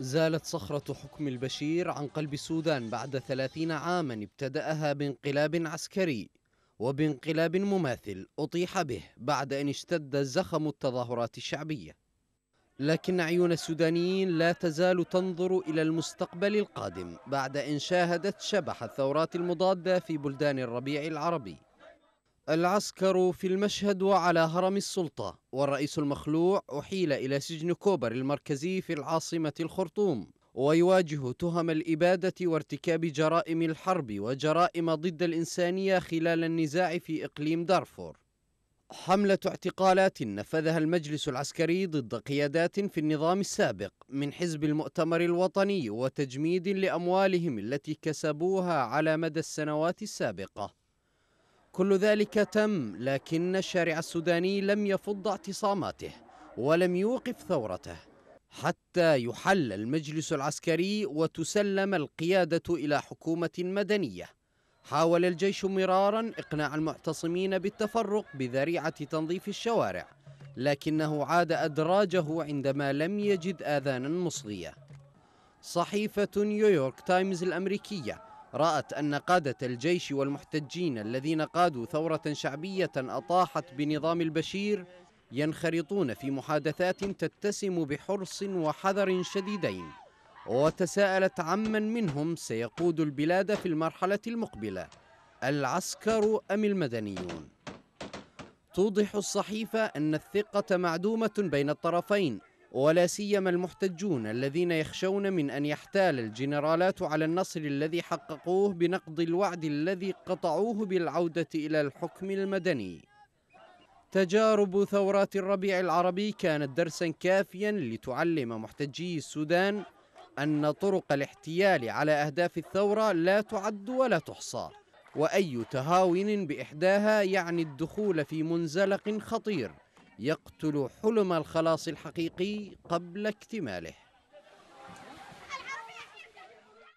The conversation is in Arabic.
زالت صخرة حكم البشير عن قلب السودان بعد ثلاثين عاما ابتدأها بانقلاب عسكري وبانقلاب مماثل أطيح به بعد أن اشتد زخم التظاهرات الشعبية لكن عيون السودانيين لا تزال تنظر إلى المستقبل القادم بعد أن شاهدت شبح الثورات المضادة في بلدان الربيع العربي العسكر في المشهد وعلى هرم السلطة والرئيس المخلوع أحيل إلى سجن كوبر المركزي في العاصمة الخرطوم ويواجه تهم الإبادة وارتكاب جرائم الحرب وجرائم ضد الإنسانية خلال النزاع في إقليم دارفور حملة اعتقالات نفذها المجلس العسكري ضد قيادات في النظام السابق من حزب المؤتمر الوطني وتجميد لأموالهم التي كسبوها على مدى السنوات السابقة كل ذلك تم لكن الشارع السوداني لم يفض اعتصاماته ولم يوقف ثورته حتى يحل المجلس العسكري وتسلم القيادة إلى حكومة مدنية حاول الجيش مرارا إقناع المعتصمين بالتفرق بذريعة تنظيف الشوارع لكنه عاد أدراجه عندما لم يجد آذانا مصغية صحيفة نيويورك تايمز الأمريكية رأت أن قادة الجيش والمحتجين الذين قادوا ثورة شعبية أطاحت بنظام البشير ينخرطون في محادثات تتسم بحرص وحذر شديدين وتساءلت عمن منهم سيقود البلاد في المرحلة المقبلة العسكر أم المدنيون توضح الصحيفة أن الثقة معدومة بين الطرفين ولا سيما المحتجون الذين يخشون من أن يحتال الجنرالات على النصر الذي حققوه بنقض الوعد الذي قطعوه بالعودة إلى الحكم المدني تجارب ثورات الربيع العربي كانت درسا كافيا لتعلم محتجي السودان أن طرق الاحتيال على أهداف الثورة لا تعد ولا تحصى وأي تهاون بإحداها يعني الدخول في منزلق خطير يقتل حلم الخلاص الحقيقي قبل اكتماله